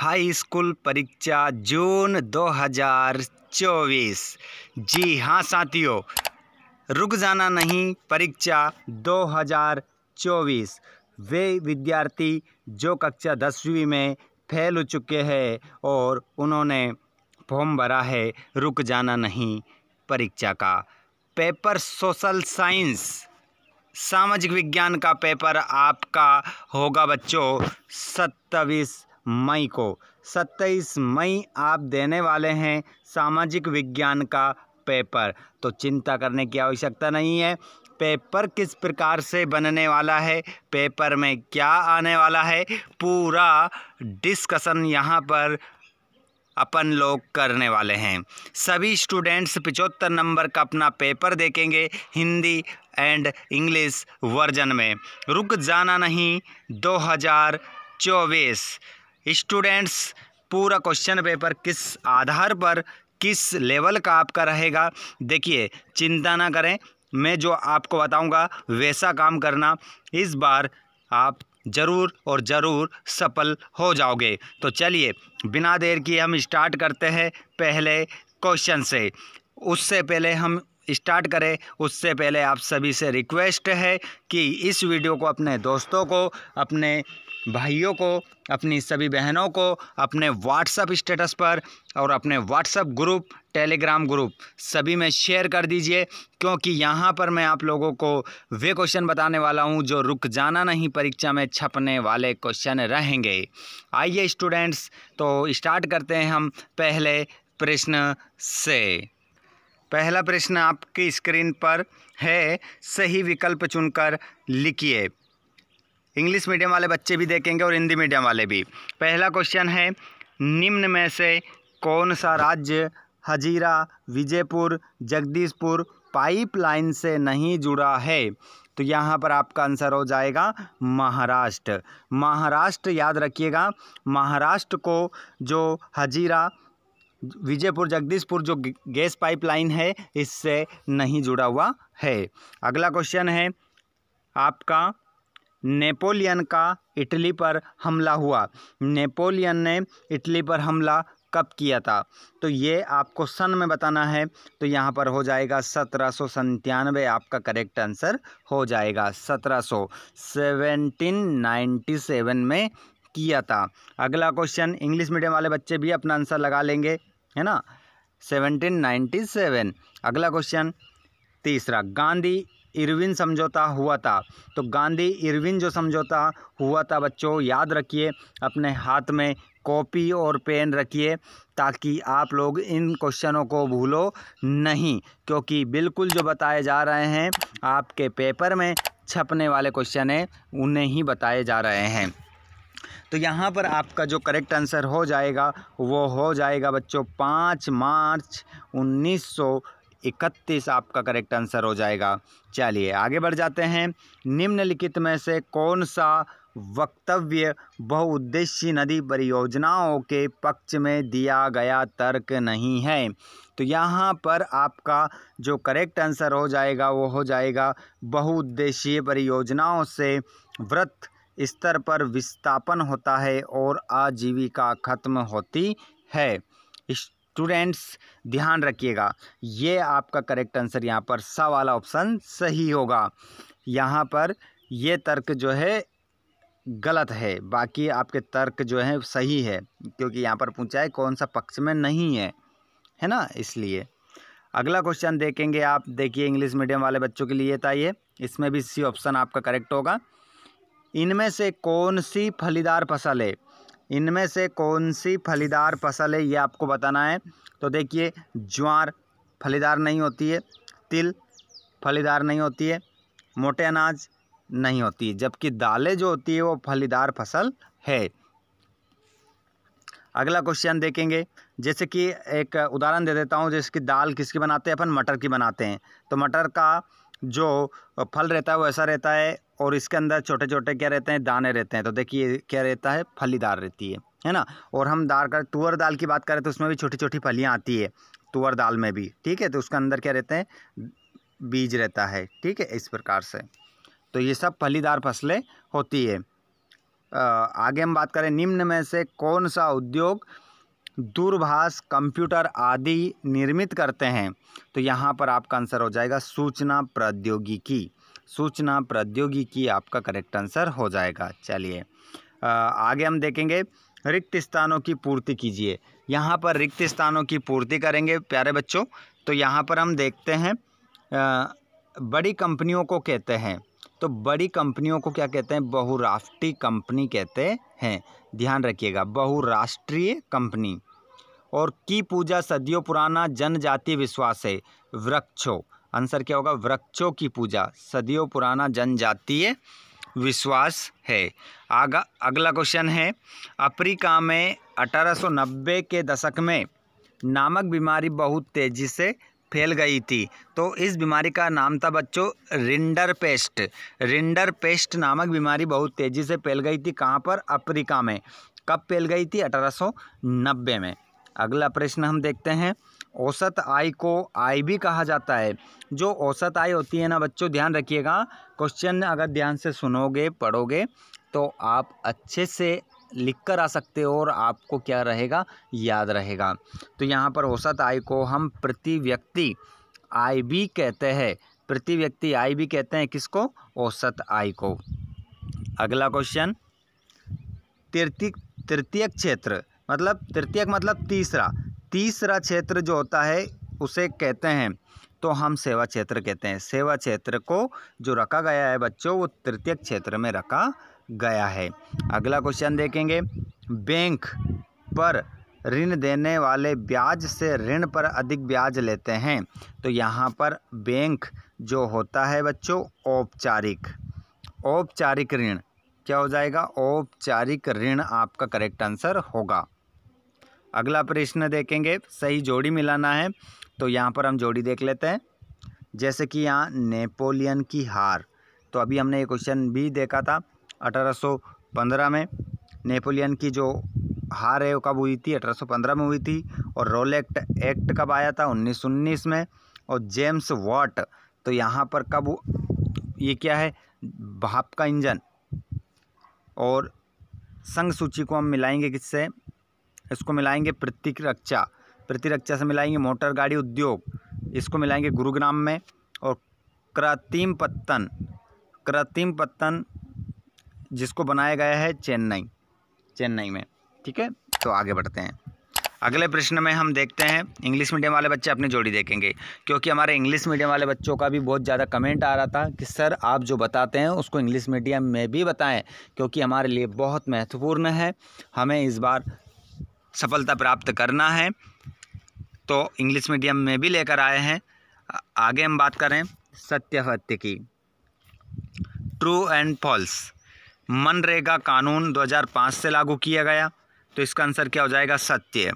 high school परीक्षा जून 2024 जी हाँ साथियों रुक जाना नहीं परीक्षा 2024 वे विद्यार्थी जो कक्षा दसवीं में फेल हो चुके हैं और उन्होंने फॉर्म भरा है रुक जाना नहीं परीक्षा का पेपर सोशल साइंस सामाजिक विज्ञान का पेपर आपका होगा बच्चों सत्ताईस मई को सत्ताईस मई आप देने वाले हैं सामाजिक विज्ञान का पेपर तो चिंता करने की आवश्यकता नहीं है पेपर किस प्रकार से बनने वाला है पेपर में क्या आने वाला है पूरा डिस्कशन यहाँ पर अपन लोग करने वाले हैं सभी स्टूडेंट्स पिचहत्तर नंबर का अपना पेपर देखेंगे हिंदी एंड इंग्लिश वर्जन में रुक जाना नहीं दो हज़ार चौबीस स्टूडेंट्स पूरा क्वेश्चन पेपर किस आधार पर किस लेवल का आपका रहेगा देखिए चिंता ना करें मैं जो आपको बताऊंगा वैसा काम करना इस बार आप ज़रूर और ज़रूर सफल हो जाओगे तो चलिए बिना देर किए हम स्टार्ट करते हैं पहले क्वेश्चन से उससे पहले हम स्टार्ट करें उससे पहले आप सभी से रिक्वेस्ट है कि इस वीडियो को अपने दोस्तों को अपने भाइयों को अपनी सभी बहनों को अपने व्हाट्सअप स्टेटस पर और अपने व्हाट्सअप ग्रुप टेलीग्राम ग्रुप सभी में शेयर कर दीजिए क्योंकि यहाँ पर मैं आप लोगों को वे क्वेश्चन बताने वाला हूँ जो रुक जाना नहीं परीक्षा में छपने वाले क्वेश्चन रहेंगे आइए स्टूडेंट्स तो स्टार्ट करते हैं हम पहले प्रश्न से पहला प्रश्न आपकी स्क्रीन पर है सही विकल्प चुनकर लिखिए इंग्लिश मीडियम वाले बच्चे भी देखेंगे और हिंदी मीडियम वाले भी पहला क्वेश्चन है निम्न में से कौन सा राज्य हजीरा विजयपुर जगदीशपुर पाइपलाइन से नहीं जुड़ा है तो यहाँ पर आपका आंसर हो जाएगा महाराष्ट्र महाराष्ट्र याद रखिएगा महाराष्ट्र को जो हजीरा विजयपुर जगदीशपुर जो गैस पाइपलाइन है इससे नहीं जुड़ा हुआ है अगला क्वेश्चन है आपका नेपोलियन का इटली पर हमला हुआ नेपोलियन ने इटली पर हमला कब किया था तो ये आपको सन में बताना है तो यहाँ पर हो जाएगा सत्रह सौ संतानवे आपका करेक्ट आंसर हो जाएगा सत्रह सौ सेवेंटीन नाइन्टी सेवन में किया था अगला क्वेश्चन इंग्लिश मीडियम वाले बच्चे भी अपना आंसर लगा लेंगे है ना सेवनटीन नाइन्टी सेवन अगला क्वेश्चन तीसरा गांधी इरविन समझौता हुआ था तो गांधी इरविन जो समझौता हुआ था बच्चों याद रखिए अपने हाथ में कॉपी और पेन रखिए ताकि आप लोग इन क्वेश्चनों को भूलो नहीं क्योंकि बिल्कुल जो बताए जा रहे हैं आपके पेपर में छपने वाले क्वेश्चन हैं उन्हें ही बताए जा रहे हैं तो यहाँ पर आपका जो करेक्ट आंसर हो जाएगा वो हो जाएगा बच्चों पाँच मार्च उन्नीस सौ इकतीस आपका करेक्ट आंसर हो जाएगा चलिए आगे बढ़ जाते हैं निम्नलिखित में से कौन सा वक्तव्य बहुउद्देशीय नदी परियोजनाओं के पक्ष में दिया गया तर्क नहीं है तो यहाँ पर आपका जो करेक्ट आंसर हो जाएगा वो हो जाएगा बहुउद्देशीय परियोजनाओं से व्रत स्तर पर विस्थापन होता है और आजीविका खत्म होती है इस स्टूडेंट्स ध्यान रखिएगा ये आपका करेक्ट आंसर यहाँ पर स वाला ऑप्शन सही होगा यहाँ पर ये तर्क जो है गलत है बाकी आपके तर्क जो है सही है क्योंकि यहाँ पर पूछा है कौन सा पक्ष में नहीं है है ना इसलिए अगला क्वेश्चन देखेंगे आप देखिए इंग्लिश मीडियम वाले बच्चों के लिए था ये इसमें भी सी ऑप्शन आपका करेक्ट होगा इनमें से कौन सी फलीदार फसल है इनमें से कौन सी फलीदार फसल है ये आपको बताना है तो देखिए ज्वार फलीदार नहीं होती है तिल फलीदार नहीं होती है मोटे अनाज नहीं होती है जबकि दालें जो होती है वो फलीदार फसल है अगला क्वेश्चन देखेंगे जैसे कि एक उदाहरण दे देता हूँ जैसे कि दाल किसकी बनाते हैं अपन मटर की बनाते हैं तो मटर का जो फल रहता है वैसा रहता है और इसके अंदर छोटे छोटे क्या रहते हैं दाने रहते हैं तो देखिए क्या रहता है फलीदार रहती है है ना और हम दार कर तुअर दाल की बात करें तो उसमें भी छोटी छोटी फलियाँ आती है तुअर दाल में भी ठीक है तो उसके अंदर क्या रहते हैं बीज रहता है ठीक है इस प्रकार से तो ये सब फलीदार फसलें होती है आगे हम बात करें निम्न में से कौन सा उद्योग दूरभाष कंप्यूटर आदि निर्मित करते हैं तो यहाँ पर आपका आंसर हो जाएगा सूचना प्रौद्योगिकी सूचना प्रौद्योगिकी आपका करेक्ट आंसर हो जाएगा चलिए आगे हम देखेंगे रिक्त स्थानों की पूर्ति कीजिए यहाँ पर रिक्त स्थानों की पूर्ति करेंगे प्यारे बच्चों तो यहाँ पर हम देखते हैं बड़ी कंपनियों को कहते हैं तो बड़ी कंपनियों को क्या कहते हैं बहुराष्ट्रीय कंपनी कहते हैं ध्यान रखिएगा बहुराष्ट्रीय कंपनी और की पूजा सदियों पुराना जनजातीय विश्वास है वृक्षों आंसर क्या होगा वृक्षों की पूजा सदियों पुराना जनजातीय विश्वास है आगा अगला क्वेश्चन है अफ्रीका में 1890 के दशक में नामक बीमारी बहुत तेज़ी से फैल गई थी तो इस बीमारी का नाम था बच्चों रिंडर पेस्ट रिंडर पेस्ट नामक बीमारी बहुत तेज़ी से फैल गई थी कहाँ पर अफ्रीका में कब फैल गई थी 1890 में अगला प्रश्न हम देखते हैं औसत आय को आय भी कहा जाता है जो औसत आय होती है ना बच्चों ध्यान रखिएगा क्वेश्चन अगर ध्यान से सुनोगे पढ़ोगे तो आप अच्छे से लिख कर आ सकते हो और आपको क्या रहेगा याद रहेगा तो यहाँ पर औसत आय को हम प्रति व्यक्ति आय भी कहते हैं प्रति व्यक्ति आय भी कहते हैं किसको औसत आय को अगला क्वेश्चन तृतीय तृतीय क्षेत्र मतलब तृतीयक मतलब तीसरा तीसरा क्षेत्र जो होता है उसे कहते हैं तो हम सेवा क्षेत्र कहते हैं सेवा क्षेत्र को जो रखा गया है बच्चों वो तृतीय क्षेत्र में रखा गया है अगला क्वेश्चन देखेंगे बैंक पर ऋण देने वाले ब्याज से ऋण पर अधिक ब्याज लेते हैं तो यहाँ पर बैंक जो होता है बच्चों औपचारिक औपचारिक ऋण क्या हो जाएगा औपचारिक ऋण आपका करेक्ट आंसर होगा अगला प्रश्न देखेंगे सही जोड़ी मिलाना है तो यहाँ पर हम जोड़ी देख लेते हैं जैसे कि यहाँ नेपोलियन की हार तो अभी हमने ये क्वेश्चन भी देखा था 1815 में नेपोलियन की जो हार है वो कब हुई थी 1815 में हुई थी और रोल एक्ट एक्ट कब आया था उन्नीस में और जेम्स वॉट तो यहाँ पर कब ये क्या है भाप का इंजन और संघ सूची को हम मिलाएंगे किससे इसको मिलाएंगे प्रतिरक्षा प्रतिरक्षा से मिलाएंगे मोटर गाड़ी उद्योग इसको मिलाएंगे गुरुग्राम में और क्रतिम पत्तन क्रतिम पत्तन जिसको बनाया गया है चेन्नई चेन्नई में ठीक है तो आगे बढ़ते हैं अगले प्रश्न में हम देखते हैं इंग्लिश मीडियम वाले बच्चे अपनी जोड़ी देखेंगे क्योंकि हमारे इंग्लिश मीडियम वाले बच्चों का भी बहुत ज़्यादा कमेंट आ रहा था कि सर आप जो बताते हैं उसको इंग्लिश मीडियम में भी बताएं क्योंकि हमारे लिए बहुत महत्वपूर्ण है हमें इस बार सफलता प्राप्त करना है तो इंग्लिश मीडियम में भी लेकर आए हैं आगे हम बात करें सत्य सत्य की ट्रू एंड फॉल्स मनरेगा कानून 2005 से लागू किया गया तो इसका आंसर क्या हो जाएगा सत्य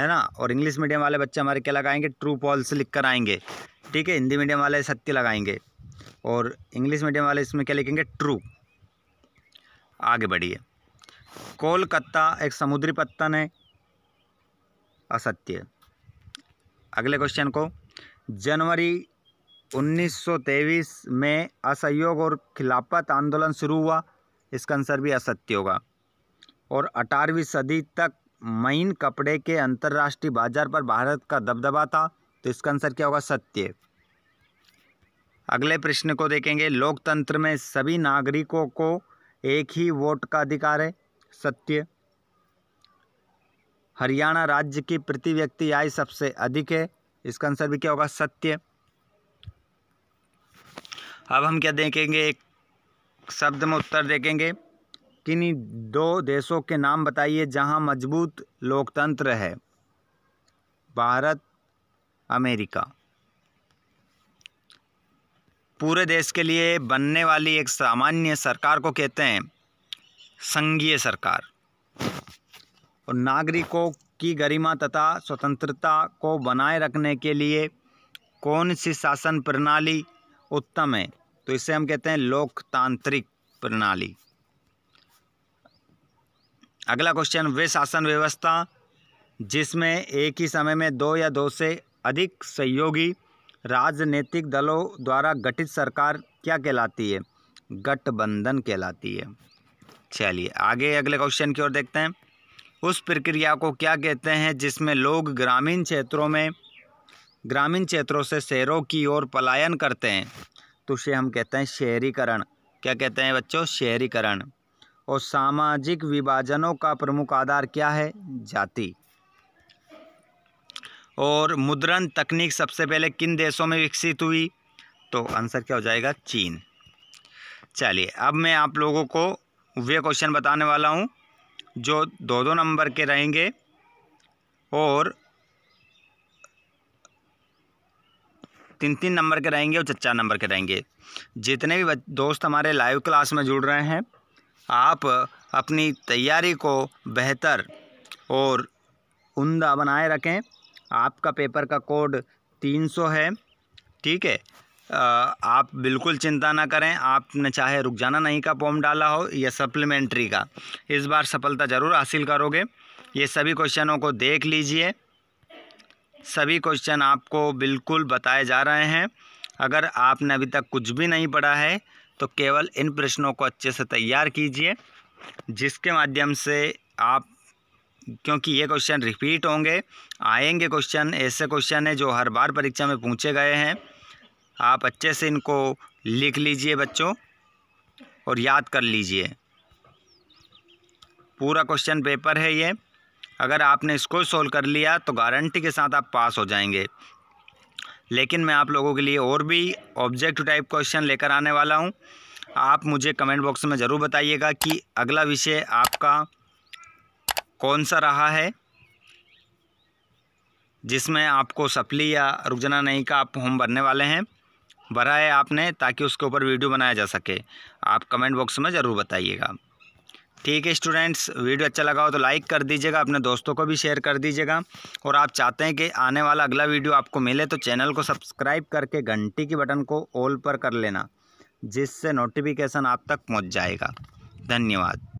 है ना और इंग्लिश मीडियम वाले बच्चे हमारे क्या लगाएंगे ट्रू फॉल्स लिख कर आएंगे ठीक है हिंदी मीडियम वाले सत्य लगाएंगे और इंग्लिश मीडियम वाले इसमें क्या लिखेंगे ट्रू आगे बढ़िए कोलकाता एक समुद्री पत्तन है असत्य अगले क्वेश्चन को जनवरी 1923 में असहयोग और खिलाफत आंदोलन शुरू हुआ इसका आंसर भी असत्य होगा और 18वीं सदी तक मईन कपड़े के अंतर्राष्ट्रीय बाजार पर भारत का दबदबा था तो इसका आंसर क्या होगा सत्य अगले प्रश्न को देखेंगे लोकतंत्र में सभी नागरिकों को एक ही वोट का अधिकार है सत्य हरियाणा राज्य की प्रति व्यक्ति आय सबसे अधिक है इसका आंसर भी क्या होगा सत्य अब हम क्या देखेंगे एक शब्द में उत्तर देखेंगे किन्हीं दो देशों के नाम बताइए जहां मजबूत लोकतंत्र है भारत अमेरिका पूरे देश के लिए बनने वाली एक सामान्य सरकार को कहते हैं संघीय सरकार और नागरिकों की गरिमा तथा स्वतंत्रता को बनाए रखने के लिए कौन सी शासन प्रणाली उत्तम है तो इसे हम कहते हैं लोकतांत्रिक प्रणाली अगला क्वेश्चन वे शासन व्यवस्था जिसमें एक ही समय में दो या दो से अधिक सहयोगी राजनीतिक दलों द्वारा गठित सरकार क्या कहलाती है गठबंधन कहलाती है चलिए आगे अगले क्वेश्चन की ओर देखते हैं उस प्रक्रिया को क्या कहते हैं जिसमें लोग ग्रामीण क्षेत्रों में ग्रामीण क्षेत्रों से शहरों की ओर पलायन करते हैं तो उसे हम कहते हैं शहरीकरण क्या कहते हैं बच्चों शहरीकरण और सामाजिक विभाजनों का प्रमुख आधार क्या है जाति और मुद्रण तकनीक सबसे पहले किन देशों में विकसित हुई तो आंसर क्या हो जाएगा चीन चलिए अब मैं आप लोगों को वे क्वेश्चन बताने वाला हूँ जो दो दो नंबर के रहेंगे और तीन तीन नंबर के रहेंगे और चार चार नंबर के रहेंगे जितने भी दोस्त हमारे लाइव क्लास में जुड़ रहे हैं आप अपनी तैयारी को बेहतर और उमदा बनाए रखें आपका पेपर का कोड तीन सौ है ठीक है आप बिल्कुल चिंता ना करें आपने चाहे रुक जाना नहीं का फॉर्म डाला हो या सप्लीमेंट्री का इस बार सफलता ज़रूर हासिल करोगे ये सभी क्वेश्चनों को देख लीजिए सभी क्वेश्चन आपको बिल्कुल बताए जा रहे हैं अगर आपने अभी तक कुछ भी नहीं पढ़ा है तो केवल इन प्रश्नों को अच्छे से तैयार कीजिए जिसके माध्यम से आप क्योंकि ये क्वेश्चन रिपीट होंगे आएंगे क्वेश्चन ऐसे क्वेश्चन हैं जो हर बार परीक्षा में पूछे गए हैं आप अच्छे से इनको लिख लीजिए बच्चों और याद कर लीजिए पूरा क्वेश्चन पेपर है ये अगर आपने इसको सोल्व कर लिया तो गारंटी के साथ आप पास हो जाएंगे लेकिन मैं आप लोगों के लिए और भी ऑब्जेक्ट टाइप क्वेश्चन लेकर आने वाला हूँ आप मुझे कमेंट बॉक्स में ज़रूर बताइएगा कि अगला विषय आपका कौन सा रहा है जिसमें आपको सप्ली या रुकजना नहीं का आप होम भरने वाले हैं भरा है आपने ताकि उसके ऊपर वीडियो बनाया जा सके आप कमेंट बॉक्स में ज़रूर बताइएगा ठीक है स्टूडेंट्स वीडियो अच्छा लगा हो तो लाइक कर दीजिएगा अपने दोस्तों को भी शेयर कर दीजिएगा और आप चाहते हैं कि आने वाला अगला वीडियो आपको मिले तो चैनल को सब्सक्राइब करके घंटी के बटन को ऑल पर कर लेना जिससे नोटिफिकेशन आप तक पहुँच जाएगा धन्यवाद